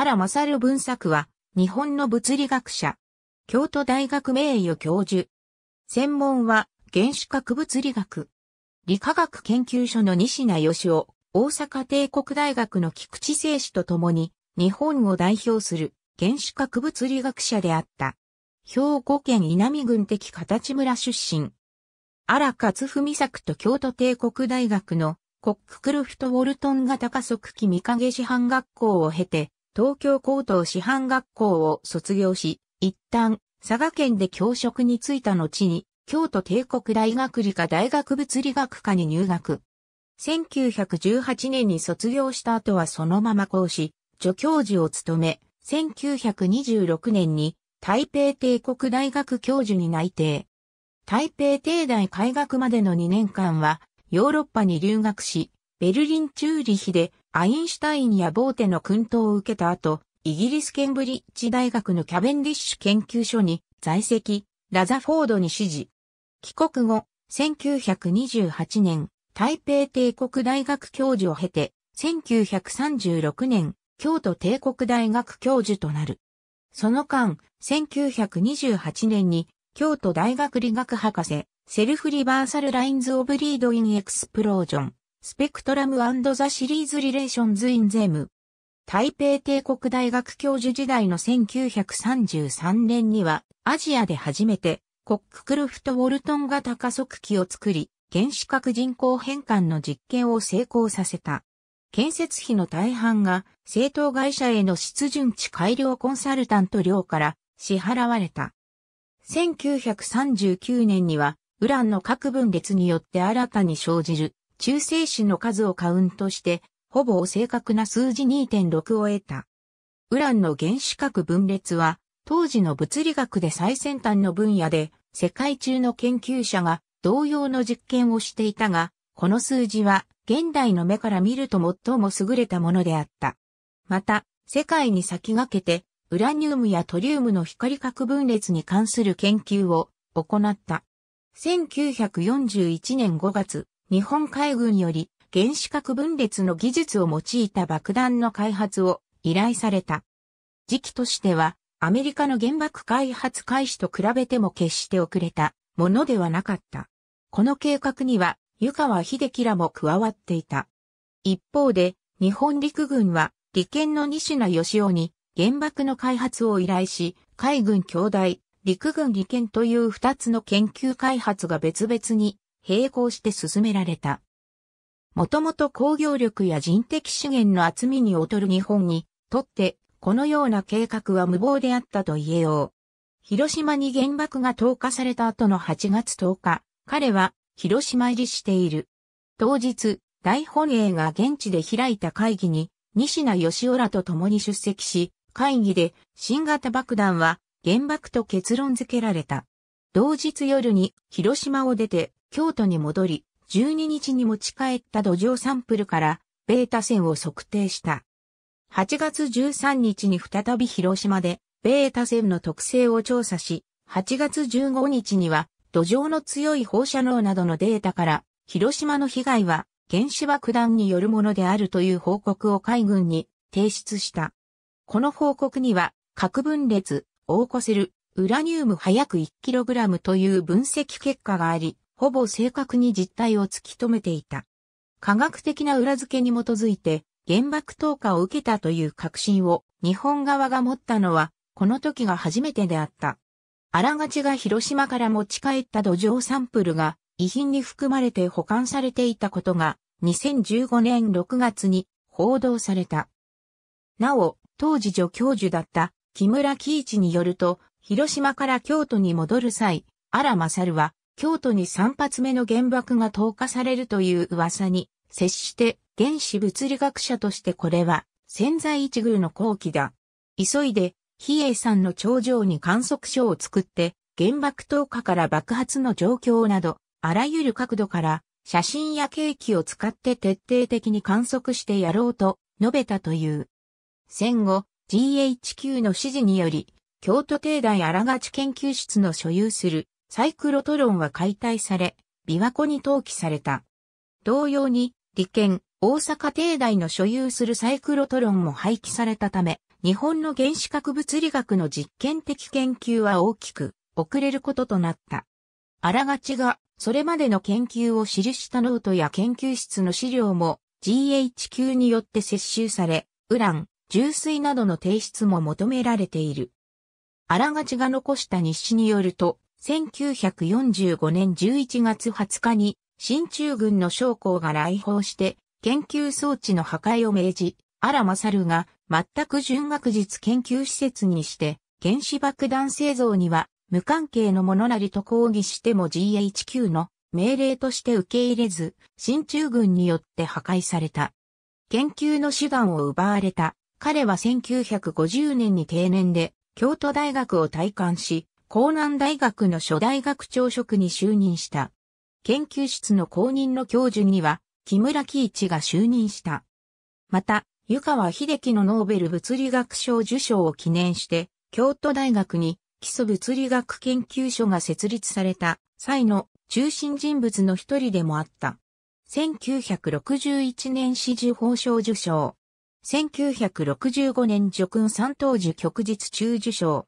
荒勝文作は、日本の物理学者。京都大学名誉教授。専門は、原子核物理学。理化学研究所の西名義夫、大阪帝国大学の菊池聖史と共に、日本を代表する原子核物理学者であった。兵庫県稲見郡的形村出身。荒勝文作と京都帝国大学のコッククルフト・ウォルトン型加速器見影師範学校を経て、東京高等師範学校を卒業し、一旦、佐賀県で教職に就いた後に、京都帝国大学理科大学物理学科に入学。1918年に卒業した後はそのまま講師、助教授を務め、1926年に台北帝国大学教授に内定。台北帝大開学までの2年間は、ヨーロッパに留学し、ベルリン・チューリヒでアインシュタインやボーテの訓導を受けた後、イギリスケンブリッジ大学のキャベンディッシュ研究所に在籍、ラザフォードに指示。帰国後、1928年、台北帝国大学教授を経て、1936年、京都帝国大学教授となる。その間、1928年に、京都大学理学博士、セルフリバーサルラインズオブリードインエクスプロージョン、スペクトラムザシリーズリレーションズインゼム。台北帝国大学教授時代の1933年には、アジアで初めて、コッククルフト・ウォルトン型加速器を作り、原子核人口変換の実験を成功させた。建設費の大半が政党会社への湿潤地改良コンサルタント料から支払われた。1939年には、ウランの核分裂によって新たに生じる中性子の数をカウントして、ほぼ正確な数字2.6を得た。ウランの原子核分裂は、当時の物理学で最先端の分野で、世界中の研究者が同様の実験をしていたが、この数字は現代の目から見ると最も優れたものであった。また、世界に先駆けて、ウラニウムやトリウムの光核分裂に関する研究を行った。1941年5月、日本海軍より原子核分裂の技術を用いた爆弾の開発を依頼された。時期としては、アメリカの原爆開発開始と比べても決して遅れたものではなかった。この計画には、湯川秀樹らも加わっていた。一方で、日本陸軍は、利権の西名義雄に原爆の開発を依頼し、海軍兄弟、陸軍利権という二つの研究開発が別々に並行して進められた。もともと工業力や人的資源の厚みに劣る日本にとって、このような計画は無謀であったと言えよう。広島に原爆が投下された後の8月10日、彼は広島入りしている。当日、大本営が現地で開いた会議に、西名義浦らと共に出席し、会議で新型爆弾は原爆と結論付けられた。同日夜に広島を出て京都に戻り、12日に持ち帰った土壌サンプルから、ベータ線を測定した。8月13日に再び広島で、ベータ線の特性を調査し、8月15日には、土壌の強い放射能などのデータから、広島の被害は原子爆弾によるものであるという報告を海軍に提出した。この報告には、核分裂、オーコセル、ウラニウム早く 1kg という分析結果があり、ほぼ正確に実態を突き止めていた。科学的な裏付けに基づいて原爆投下を受けたという確信を日本側が持ったのはこの時が初めてであった。あらがちが広島から持ち帰った土壌サンプルが遺品に含まれて保管されていたことが2015年6月に報道された。なお、当時助教授だった木村喜一によると、広島から京都に戻る際、荒勝は京都に3発目の原爆が投下されるという噂に接して原子物理学者としてこれは潜在一遇の好機だ。急いで、比叡山の頂上に観測所を作って、原爆投下から爆発の状況など、あらゆる角度から写真やケーキを使って徹底的に観測してやろうと述べたという。戦後、GHQ の指示により、京都帝大荒勝研究室の所有するサイクロトロンは解体され、琵琶湖に投棄された。同様に、利権、大阪帝大の所有するサイクロトロンも廃棄されたため、日本の原子核物理学の実験的研究は大きく遅れることとなった。あらがちが、それまでの研究を記したノートや研究室の資料も GHQ によって接収され、ウラン、重水などの提出も求められている。あらがちが残した日誌によると、1945年11月20日に、新中軍の将校が来訪して、研究装置の破壊を命じ、荒勝が全く純学術研究施設にして、原子爆弾製造には無関係のものなりと抗議しても GHQ の命令として受け入れず、新中軍によって破壊された。研究の手段を奪われた。彼は1950年に定年で京都大学を退官し、江南大学の初代学長職に就任した。研究室の公認の教授には、木村喜一が就任した。また、湯川秀樹のノーベル物理学賞受賞を記念して、京都大学に基礎物理学研究所が設立された際の中心人物の一人でもあった。1961年四十法賞受賞。1965年叙勲三等受旭日中受賞。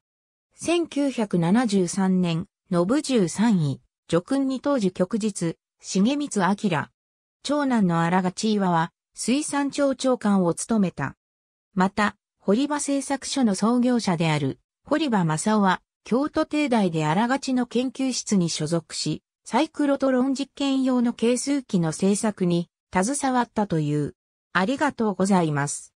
1973年、信十3位、叙勲に当時旭日、重光明。長男の荒賀岩は、水産庁長官を務めた。また、堀場製作所の創業者である、堀場正夫は、京都帝大で荒がちの研究室に所属し、サイクロトロン実験用の係数機の製作に携わったという。ありがとうございます。